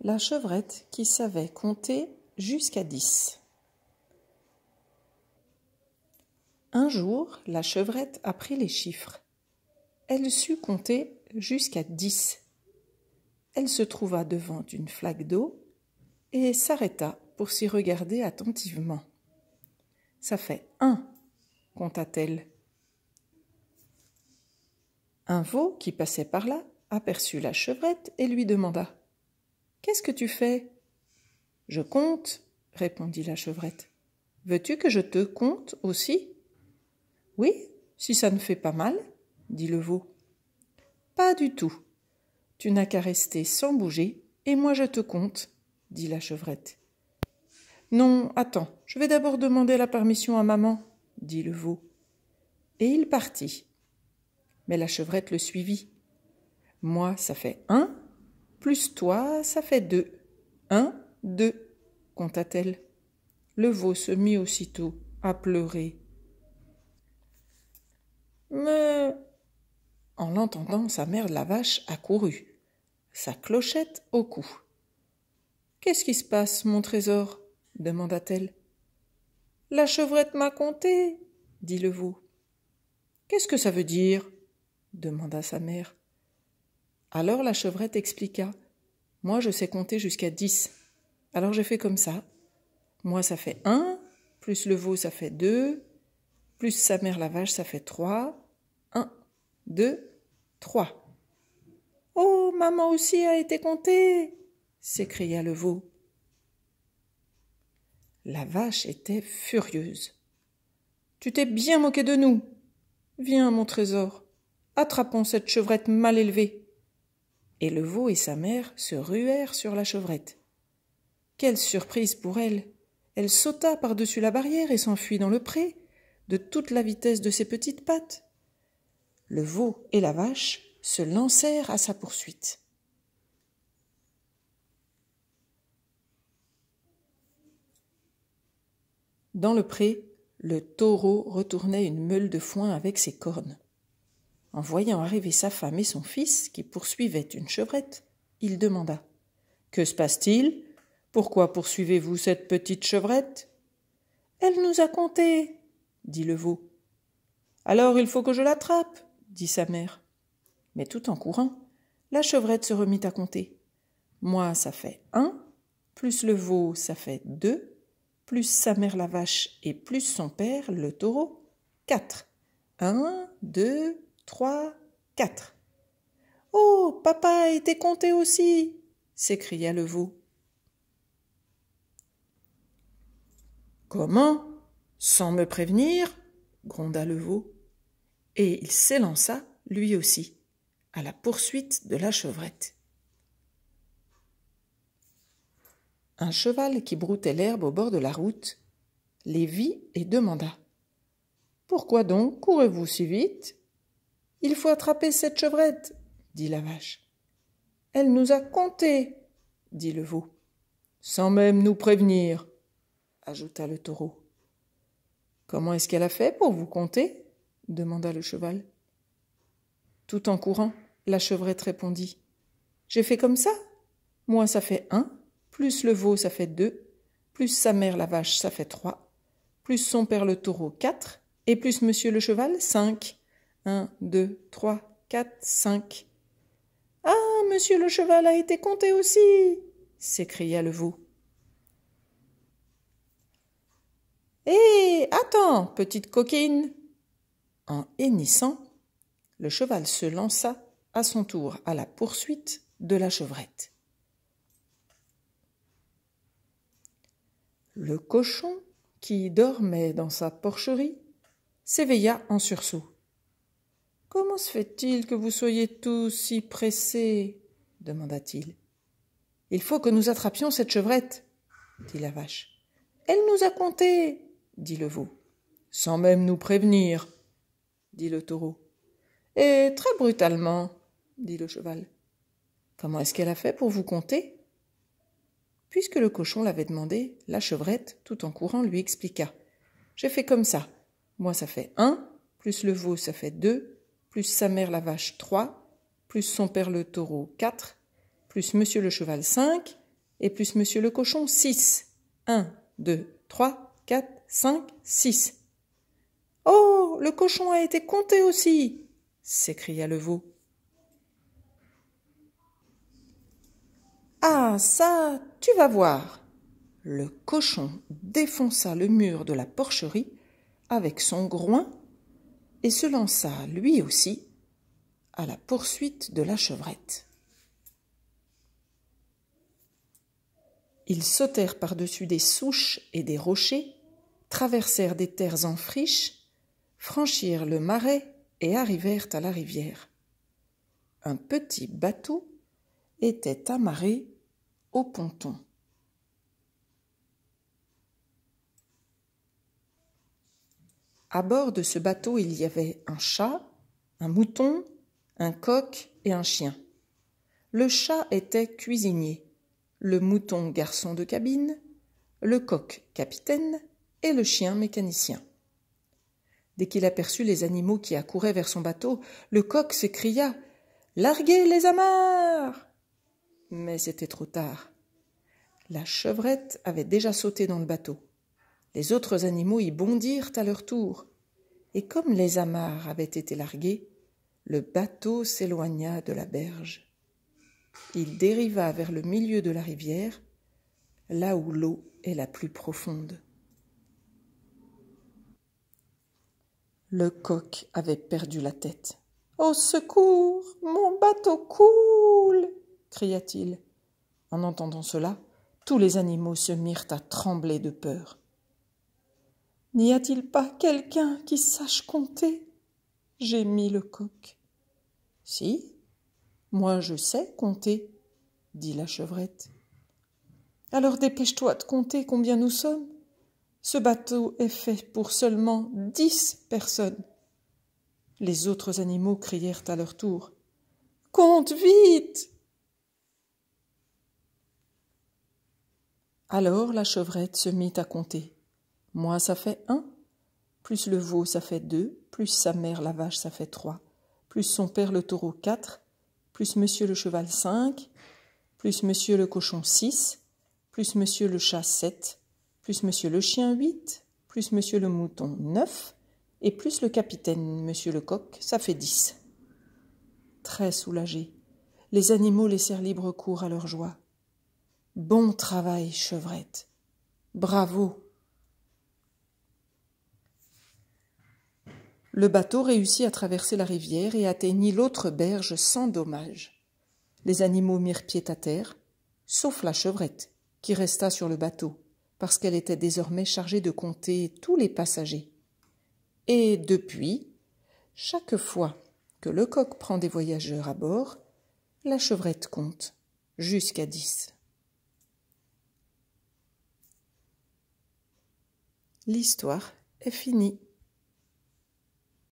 la chevrette qui savait compter jusqu'à dix. Un jour, la chevrette apprit les chiffres. Elle sut compter jusqu'à dix. Elle se trouva devant une flaque d'eau et s'arrêta pour s'y regarder attentivement. Ça fait un, compta-t-elle. Un veau qui passait par là aperçut la chevrette et lui demanda Qu'est-ce que tu fais Je compte, répondit la chevrette. Veux-tu que je te compte aussi Oui, si ça ne fait pas mal, dit le veau. Pas du tout. Tu n'as qu'à rester sans bouger, et moi je te compte, dit la chevrette. Non, attends, je vais d'abord demander la permission à maman, dit le veau. Et il partit. Mais la chevrette le suivit. Moi, ça fait un, plus toi, ça fait deux. Un, deux, conta t elle Le veau se mit aussitôt à pleurer. Mais, En l'entendant, sa mère la vache accourut, sa clochette au cou. Qu'est-ce qui se passe, mon trésor demanda-t-elle. La chevrette m'a compté, dit le veau. Qu'est-ce que ça veut dire demanda sa mère. Alors la chevrette expliqua Moi, je sais compter jusqu'à dix. Alors j'ai fait comme ça. Moi, ça fait un, plus le veau, ça fait deux, plus sa mère la vache, ça fait trois. Un, deux, trois. Oh, maman aussi a été comptée s'écria le veau. La vache était furieuse. Tu t'es bien moqué de nous. Viens, mon trésor, attrapons cette chevrette mal élevée et le veau et sa mère se ruèrent sur la chevrette. Quelle surprise pour elle. Elle sauta par-dessus la barrière et s'enfuit dans le pré, de toute la vitesse de ses petites pattes. Le veau et la vache se lancèrent à sa poursuite. Dans le pré, le taureau retournait une meule de foin avec ses cornes. En voyant arriver sa femme et son fils, qui poursuivaient une chevrette, il demanda Que se passe-t-il Pourquoi poursuivez-vous cette petite chevrette Elle nous a conté, dit le veau. Alors il faut que je l'attrape, dit sa mère. Mais tout en courant, la chevrette se remit à compter. Moi, ça fait un, plus le veau, ça fait deux, plus sa mère la vache et plus son père, le taureau, quatre. Un, deux, trois, quatre. Oh, papa a été compté aussi s'écria le veau. Comment Sans me prévenir gronda le veau. Et il s'élança, lui aussi, à la poursuite de la chevrette. Un cheval qui broutait l'herbe au bord de la route les vit et demanda Pourquoi donc courez-vous si vite il faut attraper cette chevrette, dit la vache. Elle nous a compté, dit le veau. Sans même nous prévenir, ajouta le taureau. Comment est-ce qu'elle a fait pour vous compter demanda le cheval. Tout en courant, la chevrette répondit. J'ai fait comme ça. Moi, ça fait un, plus le veau, ça fait deux, plus sa mère la vache, ça fait trois, plus son père le taureau, quatre, et plus monsieur le cheval, cinq. Un, deux, trois, quatre, cinq. « Ah, monsieur le cheval a été compté aussi s'écria le veau. Hé, eh, attends, petite coquine En hennissant, le cheval se lança à son tour à la poursuite de la chevrette. Le cochon, qui dormait dans sa porcherie, s'éveilla en sursaut. Comment se fait-il que vous soyez tous si pressés demanda-t-il. Il faut que nous attrapions cette chevrette, dit la vache. Elle nous a compté !» dit le veau. Sans même nous prévenir, dit le taureau. Et très brutalement, dit le cheval. Comment est-ce qu'elle a fait pour vous compter Puisque le cochon l'avait demandé, la chevrette, tout en courant, lui expliqua. J'ai fait comme ça. Moi, ça fait un, plus le veau, ça fait deux, plus sa mère la vache trois, plus son père le taureau 4, plus monsieur le cheval cinq, et plus monsieur le cochon 6. 1, deux, trois, quatre, cinq, six. « Oh, le cochon a été compté aussi s'écria le veau. Ah, ça, tu vas voir. Le cochon défonça le mur de la porcherie avec son groin et se lança, lui aussi, à la poursuite de la chevrette. Ils sautèrent par-dessus des souches et des rochers, traversèrent des terres en friche, franchirent le marais et arrivèrent à la rivière. Un petit bateau était amarré au ponton. À bord de ce bateau, il y avait un chat, un mouton, un coq et un chien. Le chat était cuisinier, le mouton garçon de cabine, le coq capitaine et le chien mécanicien. Dès qu'il aperçut les animaux qui accouraient vers son bateau, le coq s'écria Larguez les amarres Mais c'était trop tard. La chevrette avait déjà sauté dans le bateau. Les autres animaux y bondirent à leur tour, et comme les amarres avaient été larguées, le bateau s'éloigna de la berge. Il dériva vers le milieu de la rivière, là où l'eau est la plus profonde. Le coq avait perdu la tête. Au secours, mon bateau coule cria-t-il. En entendant cela, tous les animaux se mirent à trembler de peur. N'y a-t-il pas quelqu'un qui sache compter gémit le coq. Si, moi je sais compter, dit la chevrette. Alors dépêche-toi de compter combien nous sommes. Ce bateau est fait pour seulement dix personnes. Les autres animaux crièrent à leur tour. Compte vite. Alors la chevrette se mit à compter. Moi, ça fait un. Plus le veau, ça fait deux. Plus sa mère, la vache, ça fait trois. Plus son père, le taureau, quatre. Plus monsieur le cheval, cinq. Plus monsieur le cochon, six. Plus monsieur le chat, sept. Plus monsieur le chien, huit. Plus monsieur le mouton, neuf. Et plus le capitaine, monsieur le coq, ça fait dix. Très soulagé, les animaux laissèrent libre cours à leur joie. Bon travail, chevrette. Bravo. Le bateau réussit à traverser la rivière et atteignit l'autre berge sans dommage. Les animaux mirent pied à terre, sauf la chevrette, qui resta sur le bateau, parce qu'elle était désormais chargée de compter tous les passagers. Et depuis, chaque fois que le coq prend des voyageurs à bord, la chevrette compte jusqu'à dix. L'histoire est finie.